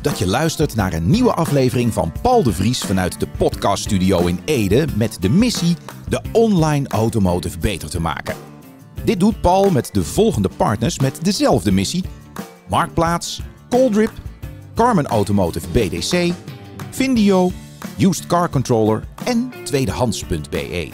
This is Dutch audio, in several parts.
dat je luistert naar een nieuwe aflevering van Paul de Vries vanuit de podcaststudio in Ede met de missie de online automotive beter te maken. Dit doet Paul met de volgende partners met dezelfde missie: Marktplaats, Coldrip, Carmen Automotive BDC, Vindio, Used Car Controller en tweedehands.be.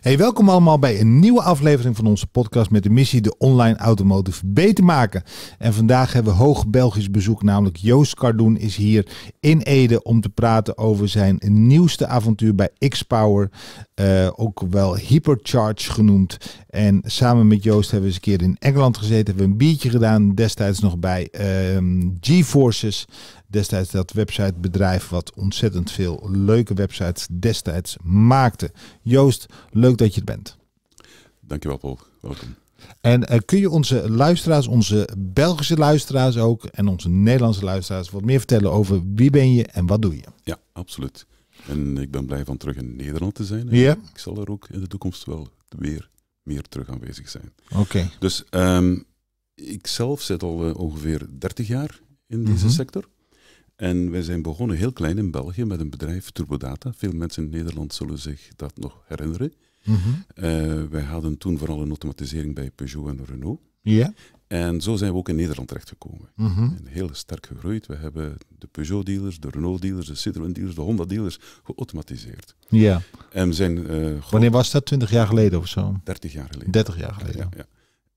Hey, welkom allemaal bij een nieuwe aflevering van onze podcast met de missie de online automotive beter maken. En vandaag hebben we hoog Belgisch bezoek, namelijk Joost Cardoen is hier in Ede om te praten over zijn nieuwste avontuur bij X-Power, eh, ook wel Hypercharge genoemd. En samen met Joost hebben we eens een keer in Engeland gezeten, hebben we een biertje gedaan, destijds nog bij ehm, G-Forces destijds dat websitebedrijf wat ontzettend veel leuke websites destijds maakte. Joost, leuk dat je er bent. Dankjewel Paul, welkom. En eh, kun je onze luisteraars, onze Belgische luisteraars ook en onze Nederlandse luisteraars wat meer vertellen over wie ben je en wat doe je? Ja, absoluut. En ik ben blij van terug in Nederland te zijn. Ik zal er ook in de toekomst wel weer meer terug aanwezig zijn. Oké. Dus um, ik zelf zit al eh, ongeveer 30 jaar in deze mhm. sector. En wij zijn begonnen heel klein in België met een bedrijf, Turbodata. Veel mensen in Nederland zullen zich dat nog herinneren. Mhm. Eh, wij hadden toen vooral een automatisering bij Peugeot en Renault. Ja. En zo zijn we ook in Nederland terechtgekomen. Mm en heel sterk gegroeid. We hebben de Peugeot-dealers, de Renault-dealers, de Citroën-dealers, de Honda-dealers geautomatiseerd. Ja. En zijn, eh, Wanneer was dat? 20 jaar geleden of zo? 30 jaar geleden. 30 jaar geleden. Ja, ja.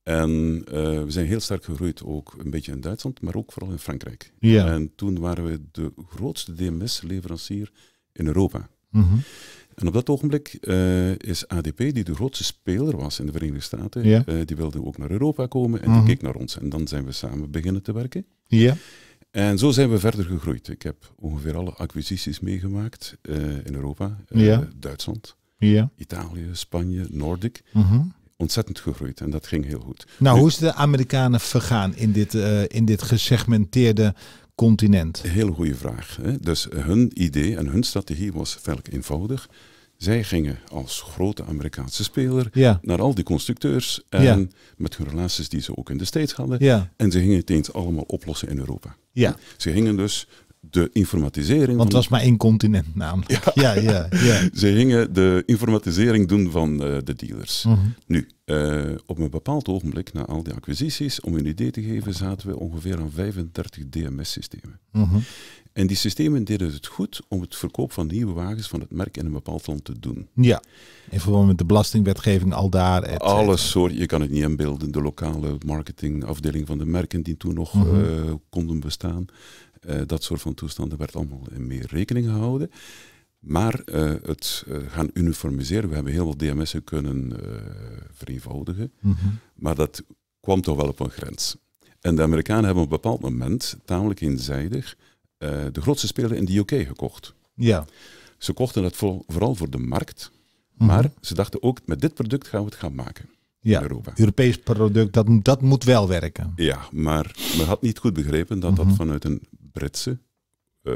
En eh, we zijn heel sterk gegroeid, ook een beetje in Duitsland, maar ook vooral in Frankrijk. En toen waren we de grootste DMS-leverancier in Europa. Mhm. En op dat ogenblik eh, is ADP, die de grootste speler was in de Verenigde Staten, eh, die wilde ook naar Europa komen en die mhm. keek naar ons. En dan zijn we samen beginnen te werken. Ja. En zo zijn we verder gegroeid. Ik heb ongeveer alle acquisities meegemaakt in Europa, Duitsland, Italië, Spanje, Nordic. Mhm ontzettend gegroeid en dat ging heel goed. Nou, hoe is de Amerikanen vergaan in dit, eh, in dit gesegmenteerde continent? Heel goede vraag. Hè? Dus hun idee en hun strategie was velk eenvoudig. Zij gingen als grote Amerikaanse speler naar al die constructeurs en met hun relaties die ze ook in de States hadden. En ze gingen het eens allemaal oplossen in Europa. Ja. Ze gingen dus de informatisering. Want het was maar één continent namelijk. Ja, ja, ja. Ze gingen de informatisering doen van eh, de dealers. Mhm. Nu, eh, op een bepaald ogenblik na al die acquisities, om een idee te geven, zaten we ongeveer aan 35 DMS-systemen. Mhm. En die systemen deden het goed om het verkoop van nieuwe wagens van het merk in een bepaald land te doen. Ja, in verband met de belastingwetgeving al daar. Et Alles soort, je kan het niet inbeelden. De lokale marketingafdeling van de merken die toen nog mhm. eh, konden bestaan. Eh, dat soort van toestanden werd allemaal in meer rekening gehouden. Maar eh, het eh, gaan uniformiseren, we hebben heel veel DMS'en kunnen vereenvoudigen, mhm. maar dat kwam toch wel op een grens. En de Amerikanen hebben op een bepaald moment, tamelijk eenzijdig, de grootste speler in de UK gekocht. Ja. Ze kochten het vooral voor de markt, mhm. maar ze dachten ook, met dit product gaan we het gaan maken. Ja, Europa. Europees product, dat, dat moet wel werken. Ja, maar men had niet goed begrepen dat dat mhm. vanuit een Britse uh,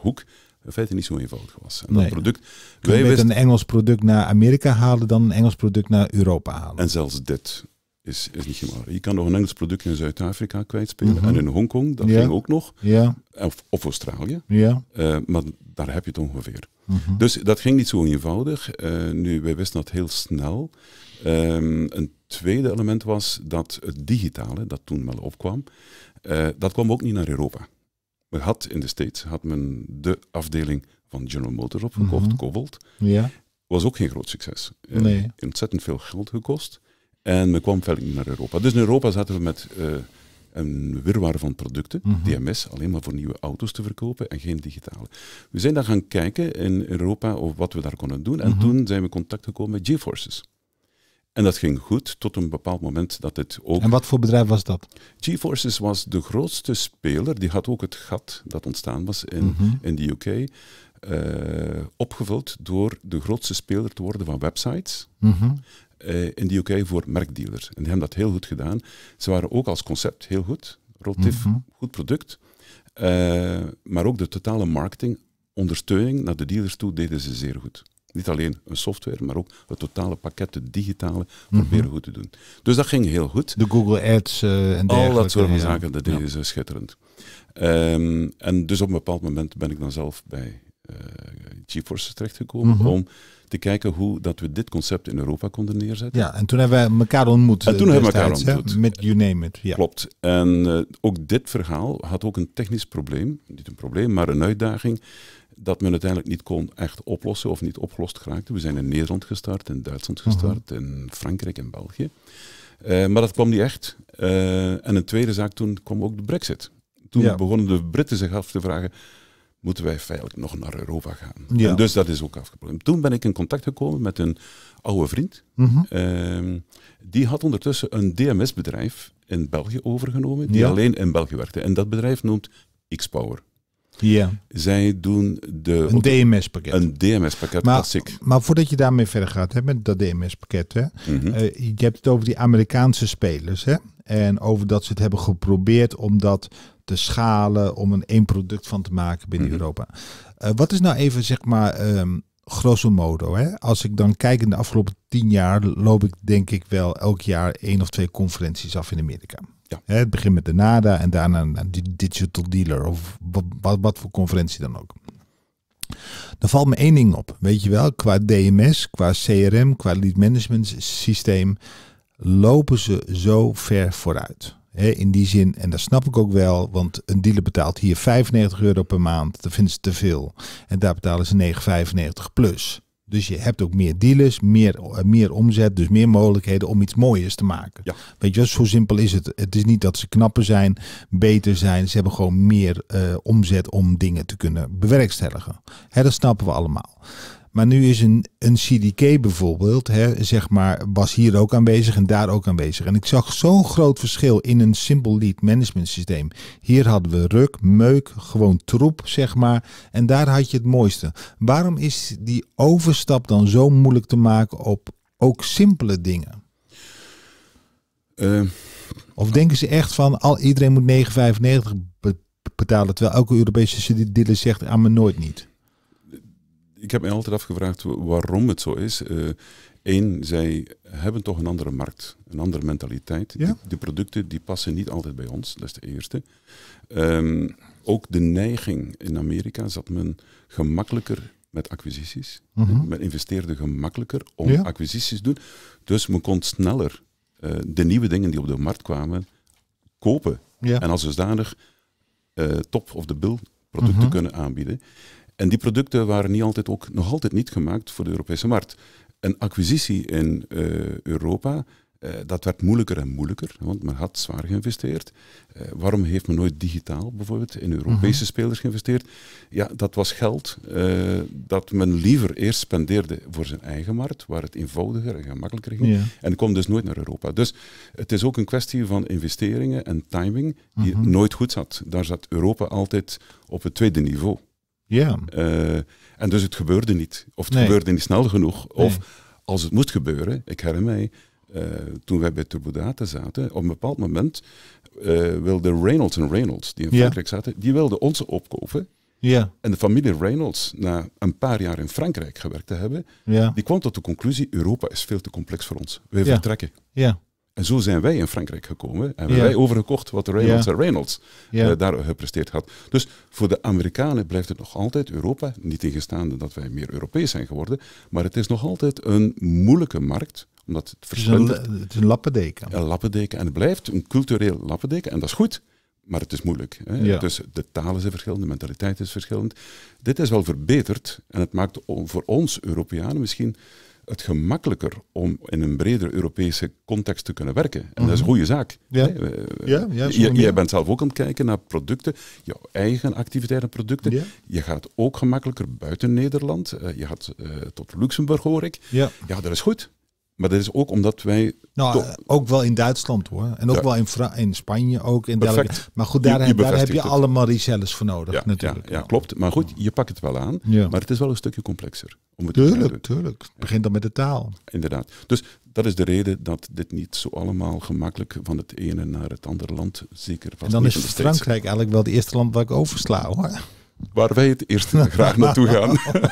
hoek in feite niet zo eenvoudig was. En dat product, Kun je wij een Engels product naar Amerika halen dan een Engels product naar Europa halen? En zelfs dit is, is niet gemakkelijk. Je kan nog een Engels product in Zuid-Afrika kwijtspelen. Mhm. En in Hongkong, dat ging ook nog. Ja. Of, of Australië. Ja. Eh, maar daar heb je het ongeveer. Mhm. Dus dat ging niet zo eenvoudig. Eh, nu, wij wisten dat heel snel. Ehm, een tweede element was dat het digitale, dat toen wel opkwam, dat kwam ook niet naar Europa. We had in de States had men de afdeling van General Motors opgekocht, mm Ja. Was ook geen groot succes. Eh, nee. Ontzettend veel geld gekost. En men kwam verder niet naar Europa. Dus in Europa zaten we met eh, een wirwar van producten, mhm. DMS, alleen maar voor nieuwe auto's te verkopen en geen digitale. We zijn dan gaan kijken in Europa of wat we daar konden doen. En mhm. toen zijn we contact gekomen met GeForces. En dat ging goed tot een bepaald moment dat het ook. En wat voor bedrijf was dat? GeForces was de grootste speler. Die had ook het gat dat ontstaan was in, mhm. in de UK. Eh, opgevuld door de grootste speler te worden van websites. Mhm. Eh, in de UK voor merkdealers. En die hebben dat heel goed gedaan. Ze waren ook als concept heel goed. Relatief mhm. goed product. Eh, maar ook de totale marketing, ondersteuning naar de dealers toe, deden ze zeer goed. Niet alleen een software, maar ook het totale pakket, het digitale, mhm. proberen goed te doen. Dus dat ging heel goed. De Google Ads eh, en dergelijke. Al dat soort van zaken, dat ja. ze eh, schitterend. Ehm, en dus op een bepaald moment ben ik dan zelf bij uh, GeForce terechtgekomen mhm. om te kijken hoe dat we dit concept in Europa konden neerzetten. Ja, en toen hebben we elkaar ontmoet. En toen hebben we elkaar ontmoet. Met You Name It. Ja. Klopt. En eh, ook dit verhaal had ook een technisch probleem. Niet een probleem, maar een uitdaging dat men uiteindelijk niet kon echt oplossen of niet opgelost geraakte. We zijn in Nederland gestart, in Duitsland mhm. gestart, in Frankrijk en België. Eh, maar dat kwam niet echt. Eh, en een tweede zaak, toen kwam ook de brexit. Toen begonnen de Britten zich af te vragen, moeten wij feitelijk nog naar Europa gaan. Ja. dus dat is ook afgebroken. Toen ben ik in contact gekomen met een oude vriend. Mhm. Ehm, die had ondertussen een DMS-bedrijf in België overgenomen, die alleen in België werkte. En dat bedrijf noemt X-Power. Ja. Zij doen de... Een DMS-pakket. Een DMS-pakket, maar, klassiek. Maar voordat je daarmee verder gaat, hè, met dat DMS-pakket, mhm. eh, je hebt het over die Amerikaanse spelers, hè? En over dat ze het hebben geprobeerd om dat te schalen om een één product van te maken binnen mhm. Europa. Eh, wat is nou even, zeg maar, ehm, grosso modo, hè? als ik dan kijk in de afgelopen tien jaar, loop ik denk ik wel elk jaar één of twee conferenties af in Amerika. Ja. Hè, het begint met de NADA en daarna de Digital Dealer of wat, wat, wat voor conferentie dan ook. Dan valt me één ding op, weet je wel, qua DMS, qua CRM, qua lead management systeem, lopen ze zo ver vooruit in die zin, en dat snap ik ook wel, want een dealer betaalt hier 95 euro per maand. Dat vinden ze te veel. En daar betalen ze 9,95 plus. Dus je hebt ook meer dealers, meer, eh, meer omzet, dus meer mogelijkheden om iets mooiers te maken. Weet je zo simpel is het. Het is niet dat ze knapper zijn, beter zijn. Ze hebben gewoon meer eh, omzet om dingen te kunnen bewerkstelligen. dat snappen we allemaal. Maar nu is een, een CDK bijvoorbeeld, hè, zeg maar, was hier ook aanwezig en daar ook aanwezig. En ik zag zo'n groot verschil in een simpel lead management systeem. Hier hadden we ruk, meuk, gewoon troep, zeg maar. En daar had je het mooiste. Waarom is die overstap dan zo moeilijk te maken op ook simpele dingen? Eh, of denken ze echt van al, iedereen moet 9,95 betalen, terwijl elke Europese dealer zegt aan me nooit niet? ik heb mij altijd afgevraagd waarom het zo is. Eén, eh, zij hebben toch een andere markt, een andere mentaliteit. Ja? De producten die passen niet altijd bij ons, dat is de eerste. Ehm, ook de neiging in Amerika zat men gemakkelijker met acquisities. Mm Men investeerde gemakkelijker om acquisities te doen. Dus men kon sneller eh, de nieuwe dingen die op de markt kwamen kopen. En als dusdanig uh, top of de bill producten mhm. kunnen aanbieden. En die producten waren niet altijd ook, nog altijd niet gemaakt voor de Europese markt. Een acquisitie in eh, Europa, eh, dat werd moeilijker en moeilijker, want men had zwaar geïnvesteerd. Eh, waarom heeft men nooit digitaal bijvoorbeeld in Europese mhm. spelers geïnvesteerd? Ja, dat was geld dat men liever eerst spendeerde voor zijn eigen markt, waar het eenvoudiger en gemakkelijker ging. En En kwam dus nooit naar Europa. Dus het is ook een kwestie van investeringen en timing die mhm. nooit goed zat. Daar zat Europa altijd op het tweede niveau. Ja. Eh, en dus het gebeurde niet. Of het gebeurde niet snel genoeg. Of als het moest gebeuren, ik herinner mij, eh, toen wij bij Turbodata zaten, op een bepaald moment uh, wilde Reynolds en Reynolds, die in Frankrijk zaten, die wilden ons opkopen. Ja. En de familie Reynolds, na een paar jaar in Frankrijk gewerkt te hebben, die kwam tot de conclusie, Europa is veel te complex voor ons. We vertrekken. Ja. En zo zijn wij in Frankrijk gekomen en hebben wij overgekocht wat Reynolds en Reynolds eh, daar gepresteerd had. Dus voor de Amerikanen blijft het nog altijd Europa, niet ingestaande dat wij meer Europees zijn geworden, maar het is nog altijd een moeilijke markt omdat het, het, is een, het is een lappendeken. Een lappendeken. En het blijft een cultureel lappendeken. En dat is goed, maar het is moeilijk. Hè? Dus de talen zijn verschillend, de mentaliteit is verschillend. Dit is wel verbeterd en het maakt voor ons Europeanen misschien het gemakkelijker om in een breder Europese context te kunnen werken. En dat is mhm. een goede zaak. Ja. ja, je, jij bent zelf ook aan het kijken naar producten, jouw eigen activiteiten en producten. Je gaat ook gemakkelijker buiten Nederland. Eh, je gaat eh, tot Luxemburg, hoor ik. Ja. ja, dat is goed. Maar dat is ook omdat wij. Nou, eh, ook wel in Duitsland hoor. En ook wel in, Fra in Spanje ook. In Perfect. Maar goed, daar, daar heb je allemaal die cellen voor nodig ja, natuurlijk. Ja, ja, klopt. Maar goed, je pakt het wel aan. Maar het is wel een stukje complexer. Om het tuurlijk, tuurlijk. Het begint dan met de taal. Inderdaad. Dus dat is de reden dat dit niet zo allemaal gemakkelijk van het ene naar het andere land zeker was. En dan is Frankrijk eigenlijk wel het eerste land waar ik oversla hoor waar wij het eerst graag naartoe gaan.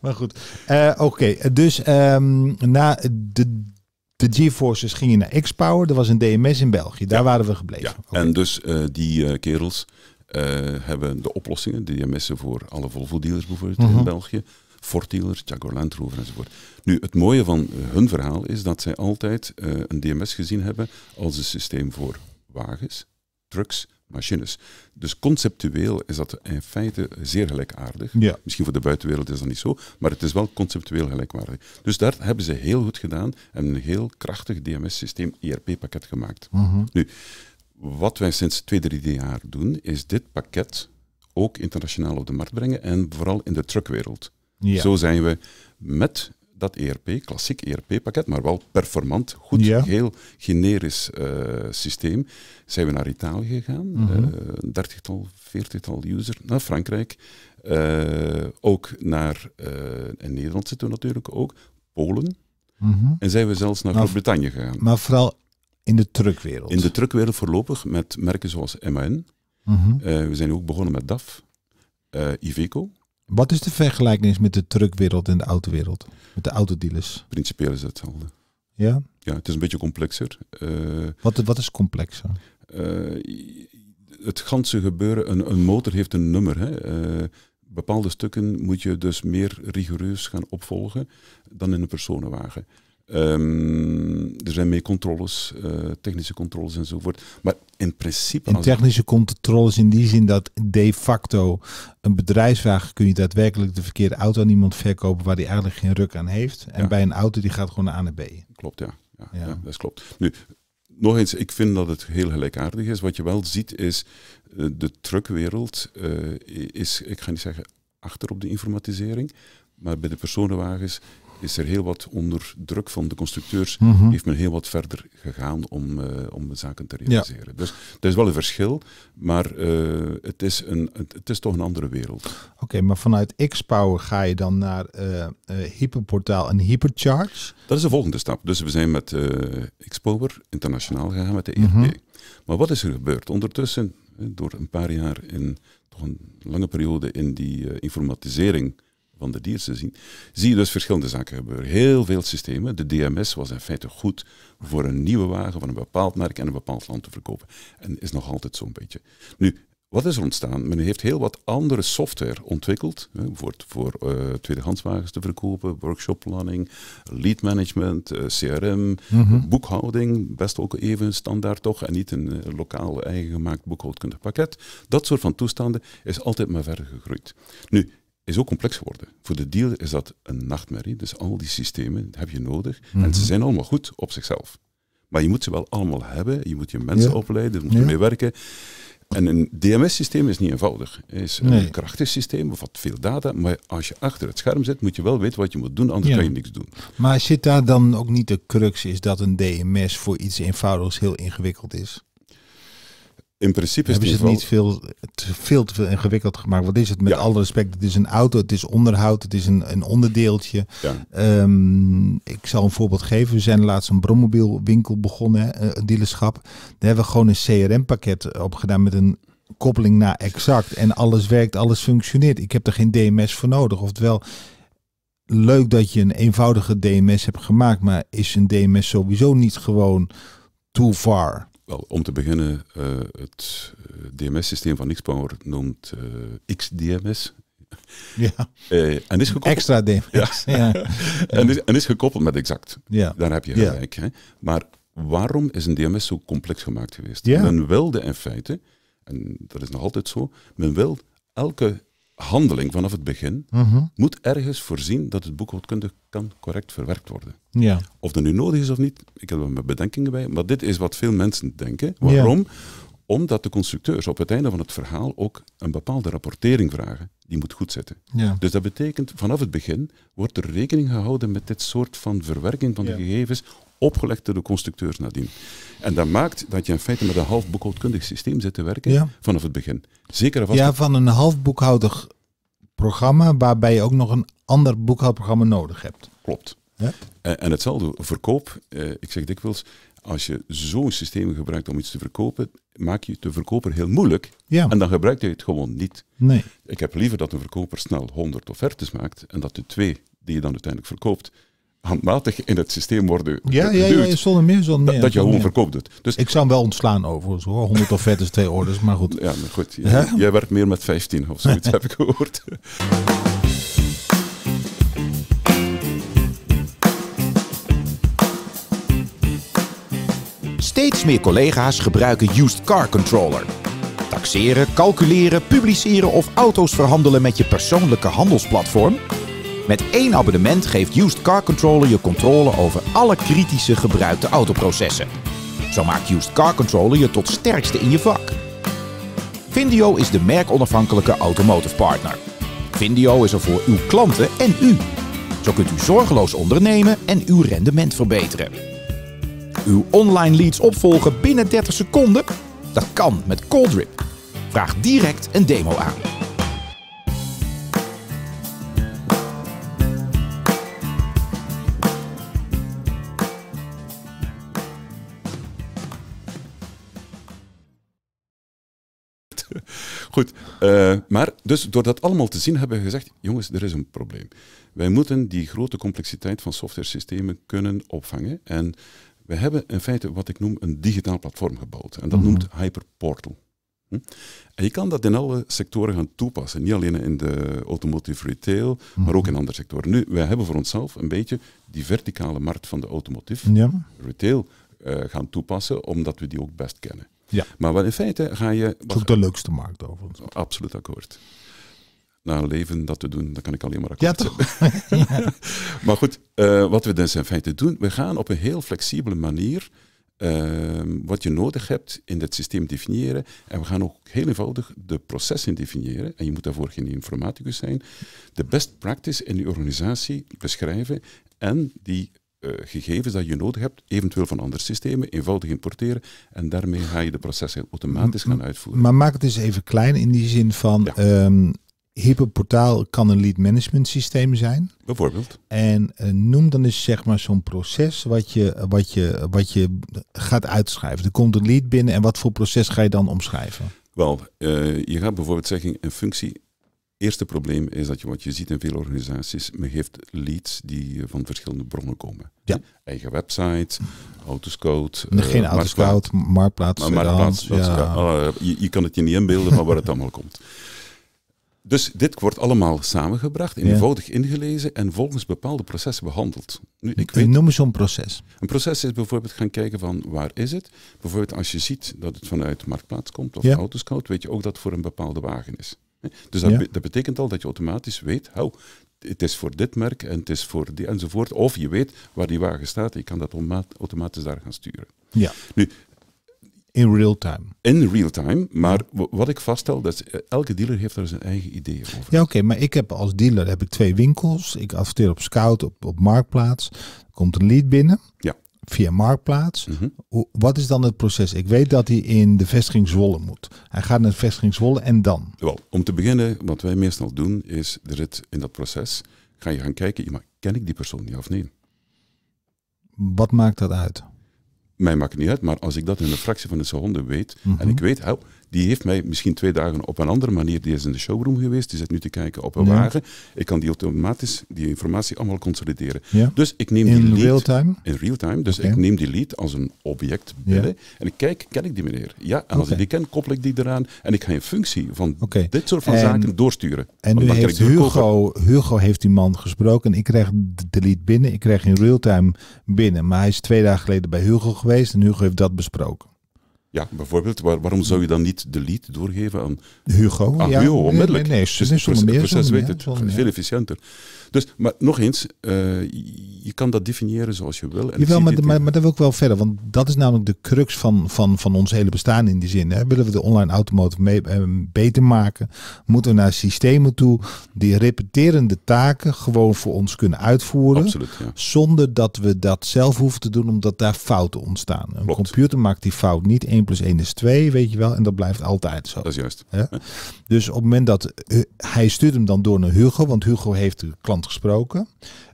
maar goed, eh, oké. Dus ehm, na de, de forces ging je naar X-Power. Dat was een DMS in België. Daar waren we gebleven. Ja. En dus eh, die eh, kerels hebben de oplossingen, de DMS'en voor alle Volvo-dealers bijvoorbeeld in mhm. België. Ford Jaguar Land Rover enzovoort. Nu, het mooie van hun verhaal is dat zij altijd een DMS gezien hebben als een systeem voor wagens, trucks, machines. Dus conceptueel is dat in feite zeer gelijkaardig. Misschien voor de buitenwereld is dat niet zo, maar het is wel conceptueel gelijkwaardig. Dus daar hebben ze heel goed gedaan en een heel krachtig DMS-systeem, ERP-pakket gemaakt. Mhm. Nu, wat wij sinds twee, drie jaar doen, is dit pakket ook internationaal op de markt brengen en vooral in de truckwereld. Zo zijn we met dat ERP, klassiek ERP-pakket, maar wel performant, goed, ja. heel generisch eh, systeem, zijn we naar Italië gegaan. Mhm. Eh, dertigtal, veertigtal user, naar Frankrijk. Eh, ook naar, in Nederland zitten we natuurlijk ook, Polen. Mhm. En zijn we zelfs naar Groot-Brittannië gegaan. Maar vooral in de truckwereld. In de truckwereld voorlopig, met merken zoals MAN. Mhm. we zijn ook begonnen met DAF, Iveco. Wat is de vergelijking met de truckwereld en de autowereld? Met de autodealers? Principieel is hetzelfde. Ja? Ja, het is een beetje complexer. Eh, wat, wat is complexer? Uh, het ganse gebeuren, een, een, motor heeft een nummer. Hè? Eh, bepaalde stukken moet je dus meer rigoureus gaan opvolgen dan in een personenwagen. Ehm, er zijn meer controles, eh, technische controles enzovoort. Maar in principe. En technische controles in die zin dat de facto een bedrijfswagen kun je daadwerkelijk de verkeerde auto aan iemand verkopen waar die eigenlijk geen ruk aan heeft. En bij een auto die gaat gewoon naar A naar B. Klopt, ja. Ja, dat klopt. Nu, nog eens, ik vind dat het heel gelijkaardig is. Wat je wel ziet is, eh, de truckwereld eh, is, ik ga niet zeggen achter op de informatisering, maar bij de personenwagens is er heel wat onder druk van de constructeurs, mhm. heeft men heel wat verder gegaan om, eh, om de zaken te realiseren. Dus er is wel een verschil, maar eh, het, is een, het, is toch een andere wereld. Oké, maar vanuit X-Power ga je dan naar eh, Hyperportaal en Hypercharge? Dat is de volgende stap. Dus we zijn met X-Power internationaal gegaan met de ERP. Mhm. Maar wat is er gebeurd? Ondertussen, door een paar jaar in toch een lange periode in die informatisering van de diers te zien, zie je dus verschillende zaken gebeuren. Heel veel systemen. De DMS was in feite goed voor een nieuwe wagen van een bepaald merk en een bepaald land te verkopen. En is nog altijd zo'n beetje. Nu, wat is er ontstaan? Men heeft heel wat andere software ontwikkeld. voor, voor uh, eh, tweedehandswagens te verkopen, workshop planning, lead management, eh, CRM, mhm. boekhouding. Best ook even standaard toch. En niet een eh, lokaal eigen gemaakt boekhoudkundig pakket. Dat soort van toestanden is altijd maar verder gegroeid. Nu, is ook complex geworden. Voor de deal is dat een nachtmerrie. Dus al die systemen heb je nodig. En ze mhm. zijn allemaal goed op zichzelf. Maar je moet ze wel allemaal hebben. Je moet je mensen opleiden, je moet ja. ermee werken. En een DMS-systeem is niet eenvoudig. Het is een krachtig systeem, bevat veel data. Maar als je achter het scherm zit, moet je wel weten wat je moet doen, anders kan je niks doen. Maar zit daar dan ook niet de crux, is dat een DMS voor iets eenvoudigs heel ingewikkeld is? in principe is het, het niet veel te, veel te veel ingewikkeld gemaakt. Wat is het? Met alle respect, het is een auto, het is onderhoud, het is een, een onderdeeltje. Ehm, ik zal een voorbeeld geven. We zijn laatst een brommobielwinkel begonnen, een dealerschap. Daar hebben we gewoon een CRM-pakket op gedaan met een koppeling naar exact. En alles werkt, alles functioneert. Ik heb er geen DMS voor nodig. Oftewel, leuk dat je een eenvoudige DMS hebt gemaakt, maar is een DMS sowieso niet gewoon too far? Wel, om te beginnen, eh, het eh, DMS-systeem van Xpower noemt uh, eh, XDMS. Ja. en is gekoppeld... Extra DMS. Ja. en, is, en, is, gekoppeld met exact. Ja. Daar heb je gelijk. Maar waarom is een DMS zo complex gemaakt geweest? Men wilde in feite, en dat is nog altijd zo, men wil elke handeling vanaf het begin mhm. moet ergens voorzien dat het boekhoudkundig kan correct verwerkt worden. Ja. Of dat nu nodig is of niet, ik heb er mijn bedenkingen bij, maar dit is wat veel mensen denken. Waarom? Omdat de constructeurs op het einde van het verhaal ook een bepaalde rapportering vragen, die moet goed zitten. Ja. Dus dat betekent, vanaf het begin wordt er rekening gehouden met dit soort van verwerking van de gegevens opgelegd door de constructeurs nadien. En dat maakt dat je in feite met een half boekhoudkundig systeem zit te werken vanaf het begin. Zeker vast... Ja, van een half boekhoudig programma waarbij je ook nog een ander boekhoudprogramma nodig hebt. Klopt. En, hetzelfde verkoop. Eh, ik zeg dikwijls, als je zo'n systeem gebruikt om iets te verkopen, maak je de verkoper heel moeilijk. En dan gebruikt hij het gewoon niet. Nee. Ik heb liever dat een verkoper snel 100 offertes maakt en dat de twee die je dan uiteindelijk verkoopt, handmatig in het systeem worden ja, ja, ja, zonder meer, zonder meer. Dat, dat je gewoon verkoopt doet. Dus ik zou hem wel ontslaan overigens hoor. 100 is twee orders, maar goed. Ja, maar goed. Jij, jij werkt meer met 15 of zoiets, heb ik gehoord. Steeds meer collega's gebruiken Used Car Controller. Taxeren, calculeren, publiceren of auto's verhandelen met je persoonlijke handelsplatform... Met één abonnement geeft Used Car Controller je controle over alle kritische gebruikte autoprocessen. Zo maakt Used Car Controller je tot sterkste in je vak. Vindio is de merkonafhankelijke automotive partner. Vindio is er voor uw klanten en u. Zo kunt u zorgeloos ondernemen en uw rendement verbeteren. Uw online leads opvolgen binnen 30 seconden? Dat kan met Coldrip. Vraag direct een demo aan. Goed, eh, maar dus door dat allemaal te zien hebben we gezegd, jongens, er is een probleem. Wij moeten die grote complexiteit van softwaresystemen kunnen opvangen. En we hebben in feite wat ik noem een digitaal platform gebouwd. En dat mhm. noemt Hyperportal. Hm? En je kan dat in alle sectoren gaan toepassen. Niet alleen in de automotive retail, mhm. maar ook in andere sectoren. Nu, wij hebben voor onszelf een beetje die verticale markt van de automotive retail eh, gaan toepassen, omdat we die ook best kennen. Ja. Maar wat in feite ga je... Het is ook de leukste markt over Absoluut akkoord na leven dat te doen, dan kan ik alleen maar akkoord. Ja, toch? maar goed, eh, wat we dus in feite doen, we gaan op een heel flexibele manier ehm, wat je nodig hebt in het systeem definiëren. En we gaan ook heel eenvoudig de processen definiëren. En je moet daarvoor geen informaticus zijn. De best practice in je organisatie beschrijven en die eh, gegevens dat je nodig hebt, eventueel van andere systemen, eenvoudig importeren en daarmee ga je de processen automatisch gaan uitvoeren. Maar maak het eens even klein in die zin van ehm, Hyperportaal kan een lead management systeem zijn. Bijvoorbeeld. En eh, noem dan eens zeg maar zo'n proces wat je, wat, je, wat je gaat uitschrijven. Er komt een lead binnen en wat voor proces ga je dan omschrijven? Wel, eh, je gaat bijvoorbeeld zeggen een functie eerste probleem is dat je wat je ziet in veel organisaties, men geeft leads die eh, van verschillende bronnen komen. Ja. Eigen website, Autoscout. geen eh, Autoscout, Marktplaats. marktplaats ja. Ah, je, kan het je niet inbeelden van waar het allemaal komt. Dus dit wordt allemaal samengebracht, eenvoudig ja. ingelezen en volgens bepaalde processen behandeld. Nu, ik weet, Noem eens zo'n proces. Een proces is bijvoorbeeld gaan kijken van waar is het. Bijvoorbeeld als je ziet dat het vanuit de marktplaats komt of ja. autoscout, weet je ook dat het voor een bepaalde wagen is. Dus dat, dat, betekent al dat je automatisch weet, hou, het is voor dit merk en het is voor die enzovoort. Of je weet waar die wagen staat je kan dat automatisch daar gaan sturen. Ja. Nu, in real time. In real time, maar wat ik vaststel, dat is, eh, elke dealer heeft daar zijn eigen ideeën over. Ja, oké, maar ik heb als dealer heb ik twee winkels. Ik adverteer op Scout, op, op Marktplaats. Er komt een lead binnen. Ja via Marktplaats. Mhm. Wat is dan het proces? Ik weet dat hij in de vestiging moet. Hij gaat naar de vestiging en dan? Wel, om te beginnen, wat wij meestal doen, is er in dat proces ga je gaan kijken, ken ik die persoon niet of nee? Wat maakt dat uit? Mij maakt het niet uit, maar als ik dat in een fractie van de seconde weet, en mhm. ik weet, oh, die heeft mij misschien twee dagen op een andere manier, die is in de showroom geweest, die zit nu te kijken op een wagen. Ik kan die automatisch, die informatie allemaal consolideren. Dus ik neem die lead. In real time? In real time. Dus ik neem die lead als een object binnen en ik kijk, ken ik die meneer? Ja, en als ik die ken, koppel ik die eraan en ik ga in functie van dit soort van zaken doorsturen. En nu heeft Hugo, Hugo heeft die man gesproken en ik krijg de lead binnen, ik krijg in real time binnen. Maar hij is twee dagen geleden bij Hugo geweest en Hugo heeft dat besproken. Ja, bijvoorbeeld, waarom zou je dan niet de lead doorgeven aan Hugo? Aan ja, Hugo, onmiddellijk. Nee, nee, dus nee het proces weet het, veel efficiënter. Dus, maar nog eens, eh, je kan dat definiëren zoals je wil. En Jawel, maar, maar, maar, dat wil ik wel verder, want dat is namelijk de crux van, van, van ons hele bestaan in die zin. Hè. Willen we de online automotive eh, beter maken, moeten we naar systemen toe die repeterende taken gewoon voor ons kunnen uitvoeren, zonder dat we dat zelf hoeven te doen, omdat daar fouten ontstaan. Een computer maakt die fout niet 1 plus 1 is 2, weet je wel. En dat blijft altijd zo. Dat is juist. Ja? Dus op het moment dat eh, hij stuurt hem dan door naar Hugo, want Hugo heeft de klant gesproken.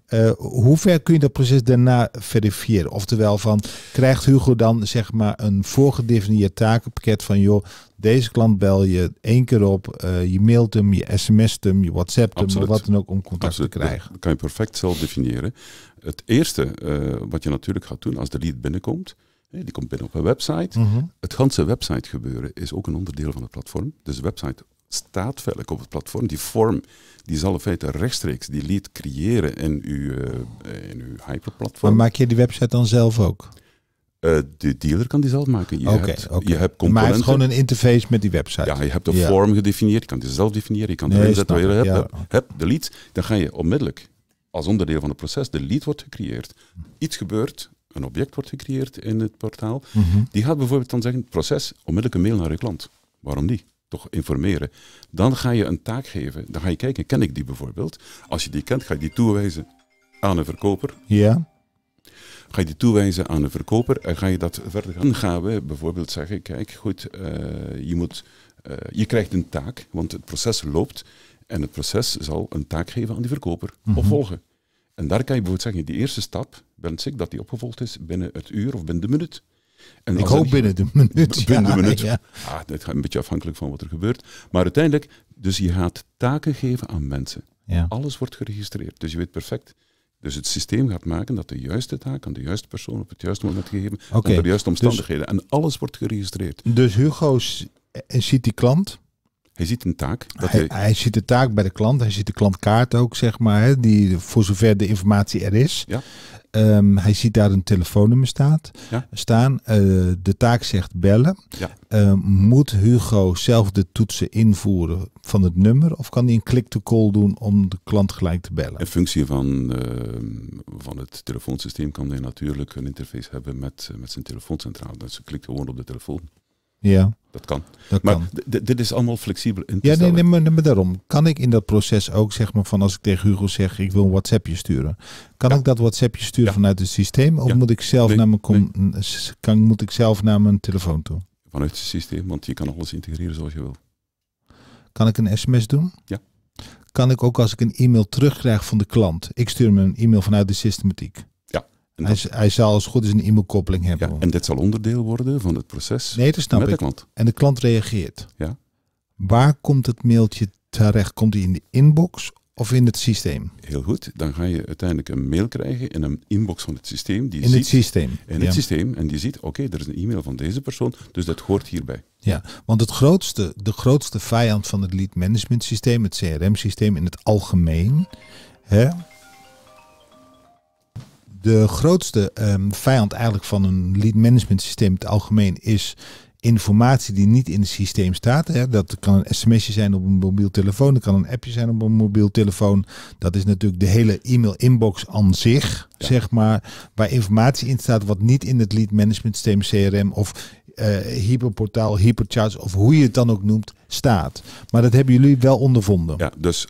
Eh, hoe ver kun je dat proces daarna verifiëren? Oftewel, van, krijgt Hugo dan zeg maar een voorgedefinieerd takenpakket van joh, deze klant bel je één keer op, eh, je mailt hem, je sms't hem, je whatsappt hem, of wat dan ook om contact te krijgen. Dat kan je perfect zelf definiëren. Het eerste wat je natuurlijk gaat doen als de lead binnenkomt, die komt binnen op een website. Mhm. Het ganse website gebeuren is ook een onderdeel van het platform. Dus de website staat veilig op het platform. Die vorm die zal in feite rechtstreeks die lead creëren in uw, eh, in uw hyperplatform. Maar maak je die website dan zelf ook? Eh, de dealer kan die zelf maken. Je, okay, hebt, je hebt Maar gewoon een interface met die website. Ja, je hebt de ja. vorm gedefinieerd. Je kan die zelf definiëren. Je kan de erin waar je hebt. Heb de lead. Dan ga je onmiddellijk als onderdeel van het proces, de lead wordt gecreëerd. Iets gebeurt, een object wordt gecreëerd in het portaal, mhm. die gaat bijvoorbeeld dan zeggen, proces, onmiddellijk een mail naar je klant. Waarom niet? Toch informeren. Dan ga je een taak geven. Dan ga je kijken, ken ik die bijvoorbeeld? Als je die kent, ga je die toewijzen aan een verkoper. Ja. Ga je die toewijzen aan een verkoper en ga je dat verder gaan. Dan gaan we bijvoorbeeld zeggen, kijk, goed, eh, je, moet, eh, je krijgt een taak, want het proces loopt. En het proces zal een taak geven aan die verkoper. Of mhm. volgen. En daar kan je bijvoorbeeld zeggen, die eerste stap wens ik dat die opgevolgd is binnen het uur of binnen de minuut. En ik hoop binnen de minuut. Binnen de minuut. Ja, Ah, dat gaat een beetje afhankelijk van wat er gebeurt. Maar uiteindelijk, dus je gaat taken geven aan mensen. Ja. Alles wordt geregistreerd, dus je weet perfect. Dus het systeem gaat maken dat de juiste taak aan de juiste persoon op het juiste moment gegeven, okay. onder de juiste dus- omstandigheden. en alles wordt geregistreerd. Dus Hugo eh, ziet die klant, hij ziet een taak. hij, ziet de taak bij de klant. Hij ziet de klantkaart ook, zeg maar. Hè, die, voor zover de informatie er is. Ja. Ehm, hij ziet daar een telefoonnummer staat, staan. Eh, de taak zegt bellen. Ehm, moet Hugo zelf de toetsen invoeren van het nummer? Of kan hij een click-to-call doen om de klant gelijk te bellen? In functie van, ehm, van het telefoonsysteem kan hij natuurlijk een interface hebben met, eh, met zijn telefooncentraal. Dus hij klikt gewoon op de telefoon. Ja. Dat kan. Dat maar kan. dit is allemaal flexibel Ja, nee, nee, maar, daarom. Kan ik in dat proces ook, zeg maar, van als ik tegen Hugo zeg, ik wil een WhatsAppje sturen. Kan ik dat WhatsAppje sturen vanuit het systeem? Of moet, ik zelf naar mijn kan, moet ik zelf naar mijn telefoon toe? Vanuit het systeem, want je kan alles integreren zoals je wil. Kan ik een sms doen? Ja. Kan ik ook als ik een e-mail terugkrijg van de klant, ik stuur me een e-mail vanuit de systematiek hij, dat... zal als goed is een e-mailkoppeling hebben. Ja, en dit zal onderdeel worden van het proces nee, dat snap met de klant. En de klant reageert. Ja. Waar komt het mailtje terecht? Komt hij in de inbox of in het systeem? Heel goed. Dan ga je uiteindelijk een mail krijgen in een inbox van het systeem. Die in het systeem. In het systeem. En die ziet, oké, er is een e-mail van deze persoon, dus dat hoort hierbij. Ja, want het grootste, de grootste vijand van het lead management systeem, het CRM systeem in het algemeen, hè, de grootste ehm, vijand eigenlijk van een lead management systeem het algemeen is informatie die niet in het systeem staat. Hè. Dat kan een sms'je zijn op een mobiel telefoon, dat kan een appje zijn op een mobiel telefoon. Dat is natuurlijk de hele e-mail inbox aan zich, zeg maar, waar informatie in staat wat niet in het lead management systeem CRM of eh, hyperportaal, hypercharts of hoe je het dan ook noemt, staat. Maar dat hebben jullie wel ondervonden. Ja, dus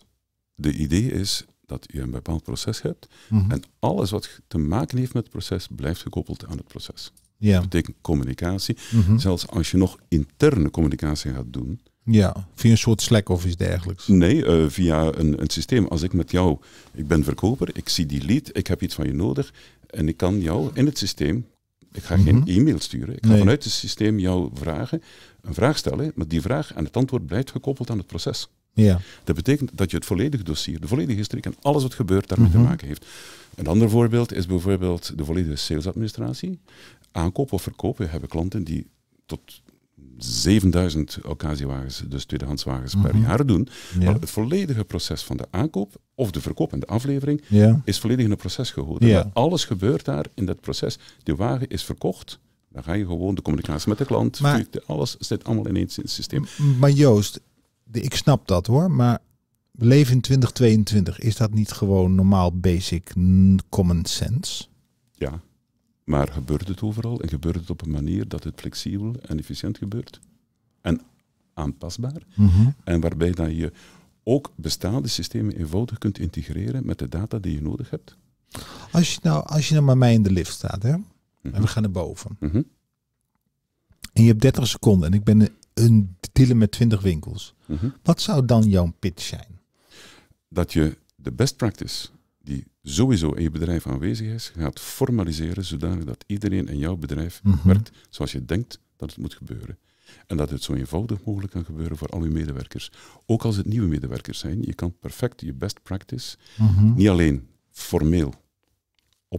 de idee is dat je een bepaald proces hebt. Mhm. En alles wat te maken heeft met het proces blijft gekoppeld aan het proces. Ja. Dat betekent communicatie. Mhm. Zelfs als je nog interne communicatie gaat doen. Ja, via een soort Slack of iets dergelijks. Nee, eh, via een, een systeem. Als ik met jou, ik ben verkoper, ik zie die lead, ik heb iets van je nodig. En ik kan jou in het systeem ik ga geen mhm. e-mail sturen. Ik ga vanuit het systeem jou vragen, een vraag stellen, maar die vraag en het antwoord blijft gekoppeld aan het proces. Ja. Dat betekent dat je het volledige dossier, de volledige historie en alles wat gebeurt daarmee te mhm. maken heeft. Een ander voorbeeld is bijvoorbeeld de volledige salesadministratie. Aankoop of verkoop. We hebben klanten die tot 7000 occasiewagens, dus tweedehandswagens mm per mhm. jaar doen. Maar het volledige proces van de aankoop, of de verkoop en de aflevering, is volledig in een proces gehouden. Ja. Alles gebeurt daar in dat proces. De wagen is verkocht. Dan ga je gewoon de communicatie met de klant, maar, alles zit allemaal in één systeem. Maar Joost, ik snap dat hoor, maar leven in 2022. Is dat niet gewoon normaal basic common sense? Ja, maar gebeurt het overal en gebeurt het op een manier dat het flexibel en efficiënt gebeurt? En aanpasbaar? Mm-hmm. En waarbij dan je ook bestaande systemen eenvoudig kunt integreren met de data die je nodig hebt? Als je nou, als je nou met mij in de lift staat hè, en we mhm. gaan naar boven. Mhm. En je hebt 30 seconden en ik ben een dealer met 20 winkels. Mhm. Wat zou dan jouw pitch zijn? Dat je de best practice die sowieso in je bedrijf aanwezig is, gaat formaliseren zodanig dat iedereen in jouw bedrijf mhm. werkt zoals je denkt dat het moet gebeuren. En dat het zo eenvoudig mogelijk kan gebeuren voor al uw medewerkers. Ook als het nieuwe medewerkers zijn, je kan perfect je best practice, mhm. niet alleen formeel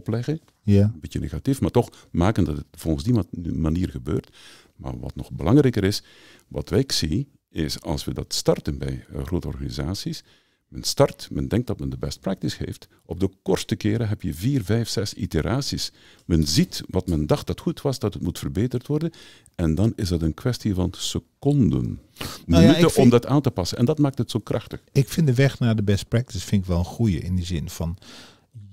opleggen. Ja. Een beetje negatief, maar toch maken dat het volgens die manier gebeurt. Maar wat nog belangrijker is, wat wij zie, is als we dat starten bij grote organisaties. Men start, men denkt dat men de best practice heeft. Op de kortste keren heb je vier, vijf, zes iteraties. Men ziet wat men dacht dat goed was, dat het moet verbeterd worden. En dan is het een kwestie van seconden. Nou minuten om dat aan te passen. En dat maakt het zo krachtig. Ik vind de weg naar de best practice vind ik wel een goede in die zin van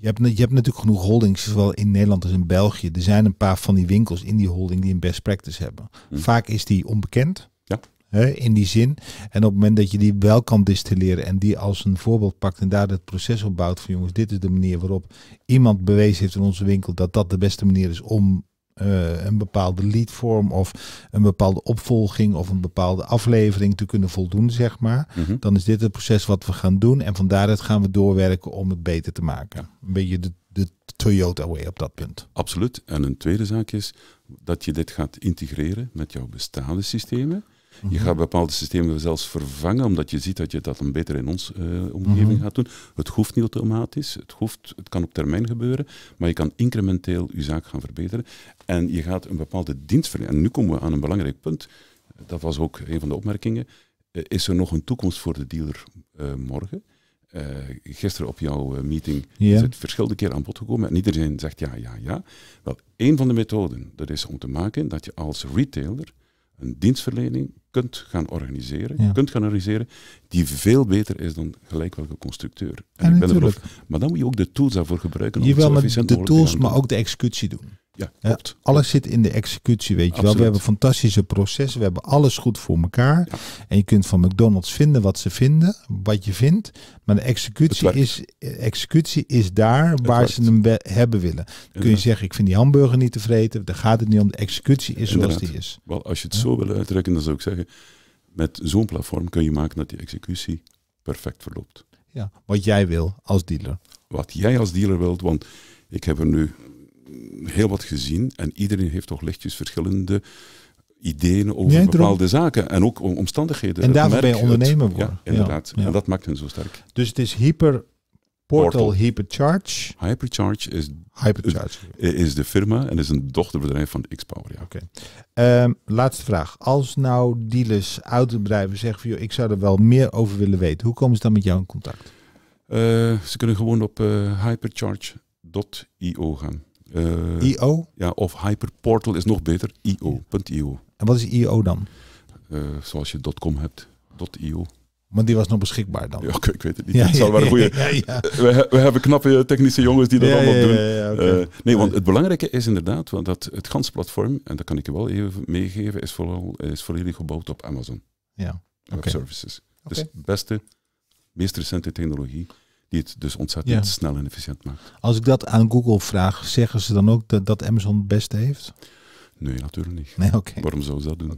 je hebt, natuurlijk genoeg holdings, zowel in Nederland als in België. Er zijn een paar van die winkels in die holding die een best practice hebben. Hm. Vaak is die onbekend. Ja. Hè, in die zin. En op het moment dat je die wel kan distilleren en die als een voorbeeld pakt en daar het proces op bouwt van jongens, dit is de manier waarop iemand bewezen heeft in onze winkel dat dat de beste manier is om eh, een bepaalde liedvorm of een bepaalde opvolging of een bepaalde aflevering te kunnen voldoen, zeg maar. Mhm. Dan is dit het proces wat we gaan doen en van daaruit gaan we doorwerken om het beter te maken. Een beetje de, de Toyota way op dat punt. Absoluut. En een tweede zaak is dat je dit gaat integreren met jouw bestaande systemen. Je mhm. gaat bepaalde systemen zelfs vervangen, omdat je ziet dat je dat dan beter in onze eh, omgeving mhm. gaat doen. Het hoeft niet automatisch, het, hoeft, het kan op termijn gebeuren, maar je kan incrementeel je zaak gaan verbeteren. En je gaat een bepaalde verlenen. En nu komen we aan een belangrijk punt. Dat was ook een van de opmerkingen. Eh, is er nog een toekomst voor de dealer eh, morgen? gisteren op jouw meeting is het verschillende keer aan bod gekomen en iedereen zegt ja, ja, ja. Wel, een van de methoden dat is om te maken dat je als retailer een dienstverlening kunt gaan organiseren, ja. kunt gaan organiseren, die veel beter is dan gelijk welke constructeur. En maar dan moet je ook de tools daarvoor gebruiken. Om Jawel, maar de tools, maar ook de executie doen. Ja, alles zit in de executie, weet je wel. We hebben fantastische processen, we hebben alles goed voor elkaar. En je kunt van McDonald's vinden wat ze vinden, wat je vindt. Maar de executie, is, executie is daar waar ze hem hebben willen. Dan kun je zeggen, ik vind die hamburger niet tevreden Daar gaat het niet om. De executie is zoals die is. Wel, als je het zo wil uitdrukken, dan zou ik zeggen... Met zo'n platform kun je maken dat die executie perfect verloopt. Ja, wat jij wil als dealer. Wat jij als dealer wilt, want ik heb er nu heel wat gezien en iedereen heeft toch lichtjes verschillende ideeën over bepaalde zaken en ook omstandigheden. En daarvoor ben je ondernemer Ja, inderdaad. En dat maakt hen zo sterk. Dus het is hyper Portal, Hypercharge. Hypercharge is, Hypercharge. is de firma en is een dochterbedrijf van Xpower. Ja. Oké. Ehm, laatste vraag. Als nou dealers, autobedrijven zeggen van... Joh, ik zou er wel meer over willen weten. Hoe komen ze dan met jou in contact? Eh, ze kunnen gewoon op eh, hypercharge.io gaan. Eh, IO? Ja, of Hyperportal is nog beter, IO.io. En wat is IO dan? Eh, zoals je .com hebt, .io. Maar die was nog beschikbaar dan? Ja, oké, ik, weet het niet. Ja, het wel een goede... we, we, hebben knappe technische jongens die dat allemaal doen. Eh, nee, want het belangrijke is inderdaad want dat het ganse platform, en dat kan ik je wel even meegeven, is vooral is volledig gebouwd op Amazon. Ja. Okay. Web services. Dus beste, meest recente technologie die het dus ontzettend snel en efficiënt maakt. Als ik dat aan Google vraag, zeggen ze dan ook dat, dat Amazon het beste heeft? Nee, natuurlijk niet. Nee, Waarom zou ze dat doen?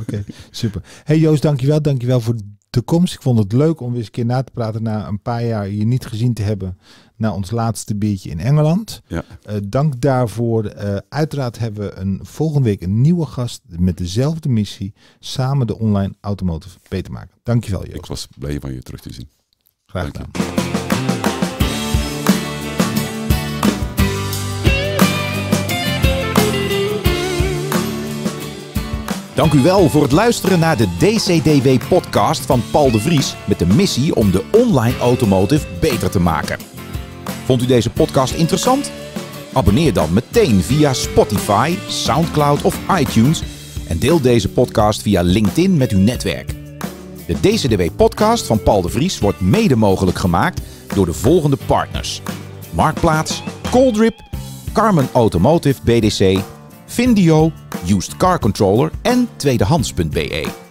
Oké, super. Hey Joost, dankjewel. Dankjewel voor de komst. Ik vond het leuk om weer eens een keer na te praten na een paar jaar je niet gezien te hebben na ons laatste biertje in Engeland. Ja. Eh, dank daarvoor. Eh, uiteraard hebben we een, volgende week een nieuwe gast met dezelfde missie samen de online automotive beter maken. Dankjewel Joost. Ik was blij van je terug te zien. Dank u wel voor het luisteren naar de DCDW-podcast van Paul de Vries met de missie om de online automotive beter te maken. Vond u deze podcast interessant? Abonneer dan meteen via Spotify, SoundCloud of iTunes en deel deze podcast via LinkedIn met uw netwerk. De DCDW-podcast van Paul de Vries wordt mede mogelijk gemaakt door de volgende partners. Marktplaats, Coldrip, Carmen Automotive BDC, Findio, Used Car Controller en tweedehands.be.